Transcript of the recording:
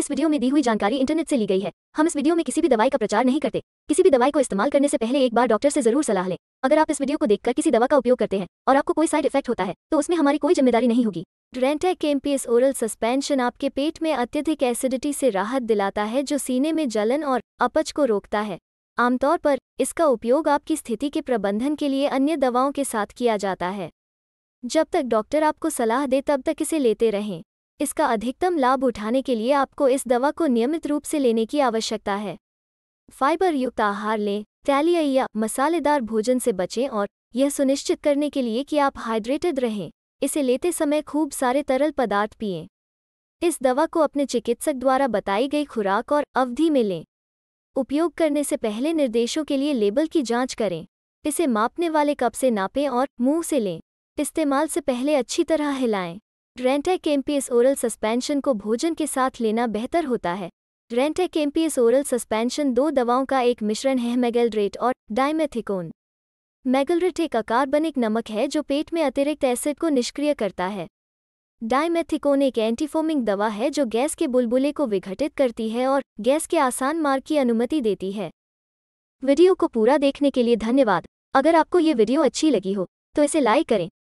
इस वीडियो में दी हुई जानकारी इंटरनेट से ली गई है हम इस वीडियो में किसी भी दवाई का प्रचार नहीं करते किसी भी दवाई को इस्तेमाल करने से पहले एक बार डॉक्टर से जरूर सलाह लें अगर आप इस वीडियो को देखकर किसी दवा का उपयोग करते हैं और आपको कोई साइड इफेक्ट होता है तो उसमें हमारी कोई जिम्मेदारी नहीं होगी ड्रेंटेक एमपीएस ओरल सस्पेंशन आपके पेट में अत्यधिक एसिडिटी से राहत दिलाता है जो सीने में जलन और अपच को रोकता है आमतौर पर इसका उपयोग आपकी स्थिति के प्रबंधन के लिए अन्य दवाओं के साथ किया जाता है जब तक डॉक्टर आपको सलाह दे तब तक इसे लेते रहें इसका अधिकतम लाभ उठाने के लिए आपको इस दवा को नियमित रूप से लेने की आवश्यकता है फाइबर युक्त आहार लें तैलिया या मसालेदार भोजन से बचें और यह सुनिश्चित करने के लिए कि आप हाइड्रेटेड रहें इसे लेते समय खूब सारे तरल पदार्थ पिएं इस दवा को अपने चिकित्सक द्वारा बताई गई खुराक और अवधि में लें उपयोग करने से पहले निर्देशों के लिए लेबल की जांच करें इसे मापने वाले कप से नापें और मुंह से लें इस्तेमाल से पहले अच्छी तरह हिलाएं ड्रेंटेकेम्पियस ओरल सस्पेंशन को भोजन के साथ लेना बेहतर होता है ड्रेंटेकेम्पियस ओरल सस्पेंशन दो दवाओं का एक मिश्रण है मेगेलड्रेट और डाइमेथिकोन मेगलरेट एक अकार्बनिक नमक है जो पेट में अतिरिक्त एसिड को निष्क्रिय करता है डाइमेथिकोन एक एंटीफोमिंग दवा है जो गैस के बुलबुले को विघटित करती है और गैस के आसान मार्ग की अनुमति देती है वीडियो को पूरा देखने के लिए धन्यवाद अगर आपको ये वीडियो अच्छी लगी हो तो इसे लाइक करें